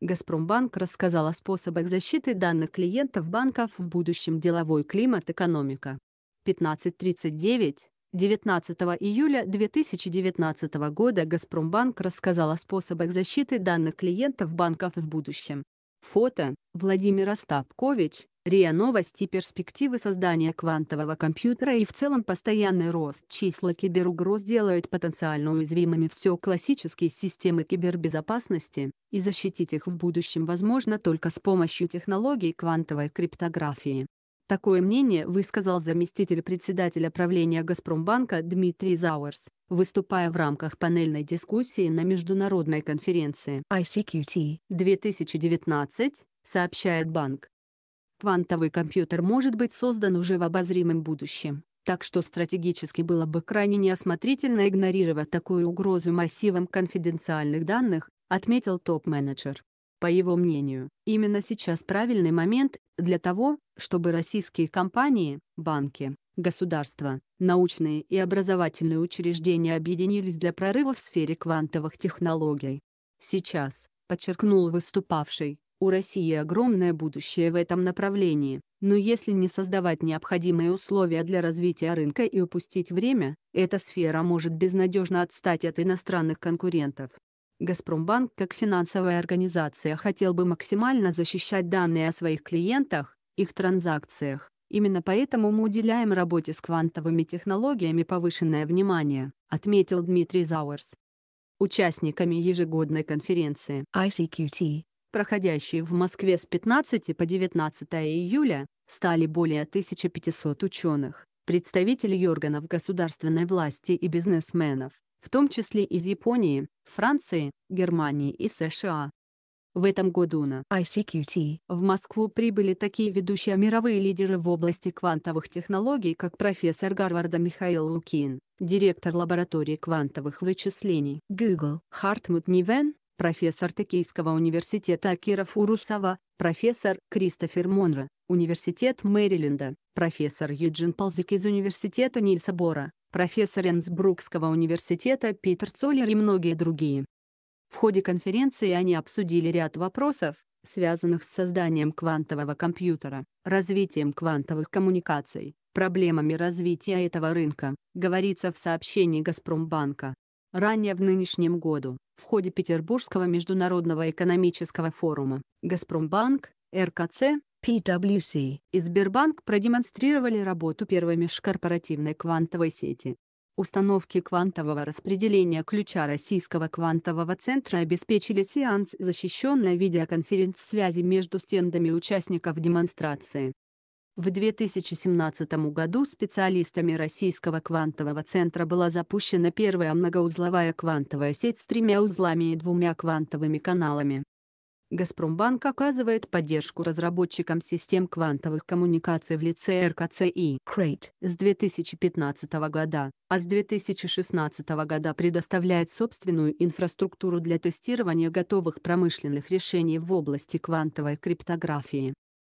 Газпромбанк рассказал о способах защиты данных клиентов банков в будущем деловой климат экономика. 1539 19 июля 2019 года Газпромбанк рассказал о способах защиты данных клиентов банков в будущем. Фото Владимир Остапкович, РИА Новости перспективы создания квантового компьютера и в целом постоянный рост числа киберугроз делают потенциально уязвимыми все классические системы кибербезопасности, и защитить их в будущем возможно только с помощью технологий квантовой криптографии. Такое мнение высказал заместитель председателя правления Газпромбанка Дмитрий Зауэрс, выступая в рамках панельной дискуссии на международной конференции ICQT 2019, сообщает банк. Квантовый компьютер может быть создан уже в обозримом будущем, так что стратегически было бы крайне неосмотрительно игнорировать такую угрозу массивом конфиденциальных данных, отметил топ-менеджер. По его мнению, именно сейчас правильный момент для того, чтобы российские компании, банки, государства, научные и образовательные учреждения объединились для прорыва в сфере квантовых технологий. Сейчас, подчеркнул выступавший, у России огромное будущее в этом направлении, но если не создавать необходимые условия для развития рынка и упустить время, эта сфера может безнадежно отстать от иностранных конкурентов. Газпромбанк как финансовая организация хотел бы максимально защищать данные о своих клиентах, их транзакциях. Именно поэтому мы уделяем работе с квантовыми технологиями повышенное внимание, отметил Дмитрий Зауэрс. Участниками ежегодной конференции ICQT Проходящие в Москве с 15 по 19 июля, стали более 1500 ученых, представителей органов государственной власти и бизнесменов, в том числе из Японии, Франции, Германии и США. В этом году на ICQT в Москву прибыли такие ведущие мировые лидеры в области квантовых технологий, как профессор Гарварда Михаил Лукин, директор лаборатории квантовых вычислений Google Хартмут Нивен, профессор Токийского университета Акира Фурусова, профессор Кристофер Монро, Университет Мэриленда, профессор Юджин Ползик из Университета Нильса Бора, профессор Энсбрукского университета Питер Солер и многие другие. В ходе конференции они обсудили ряд вопросов, связанных с созданием квантового компьютера, развитием квантовых коммуникаций, проблемами развития этого рынка, говорится в сообщении Газпромбанка. Ранее в нынешнем году, в ходе Петербургского международного экономического форума, «Газпромбанк», РКЦ, PwC и Сбербанк продемонстрировали работу первой межкорпоративной квантовой сети. Установки квантового распределения ключа Российского квантового центра обеспечили сеанс защищенной видеоконференц-связи между стендами участников демонстрации. В 2017 году специалистами Российского квантового центра была запущена первая многоузловая квантовая сеть с тремя узлами и двумя квантовыми каналами. Газпромбанк оказывает поддержку разработчикам систем квантовых коммуникаций в лице РКЦ и Crate с 2015 года, а с 2016 года предоставляет собственную инфраструктуру для тестирования готовых промышленных решений в области квантовой криптографии.